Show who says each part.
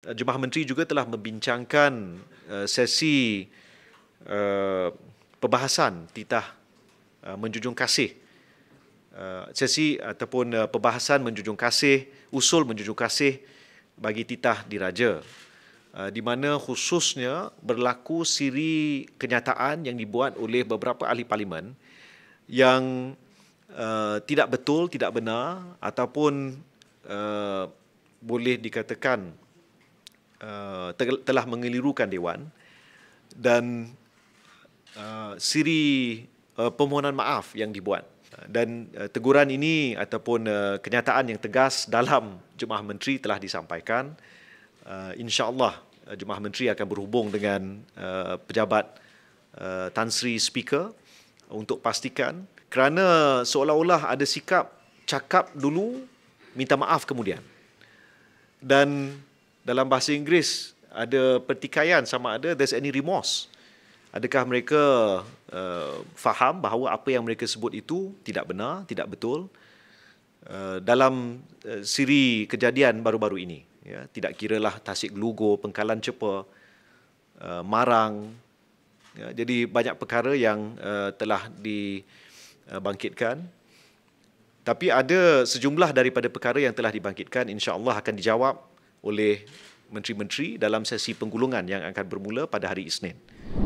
Speaker 1: Eh, Jemaah Menteri juga telah membincangkan eh, sesi eh, pembahasan titah menjunjung kasih sesi ataupun pembahasan menjunjung kasih usul menjunjung kasih bagi titah diraja di mana khususnya berlaku siri kenyataan yang dibuat oleh beberapa ahli parlimen yang tidak betul tidak benar ataupun boleh dikatakan Uh, telah mengelirukan dewan dan uh, siri uh, permohonan maaf yang dibuat uh, dan uh, teguran ini ataupun uh, kenyataan yang tegas dalam jemaah menteri telah disampaikan uh, insyaallah uh, jemaah menteri akan berhubung dengan uh, pejabat uh, Tan Sri Speaker untuk pastikan kerana seolah-olah ada sikap cakap dulu minta maaf kemudian dan dalam bahasa Inggeris ada pertikaian sama ada there's any remorse. Adakah mereka uh, faham bahawa apa yang mereka sebut itu tidak benar, tidak betul uh, dalam uh, siri kejadian baru-baru ini. Ya, tidak kiralah Tasik Lugo, Pengkalan Cepa, uh, Marang. Ya, jadi banyak perkara yang uh, telah dibangkitkan. Uh, Tapi ada sejumlah daripada perkara yang telah dibangkitkan insya-Allah akan dijawab oleh menteri-menteri dalam sesi penggulungan yang akan bermula pada hari Isnin.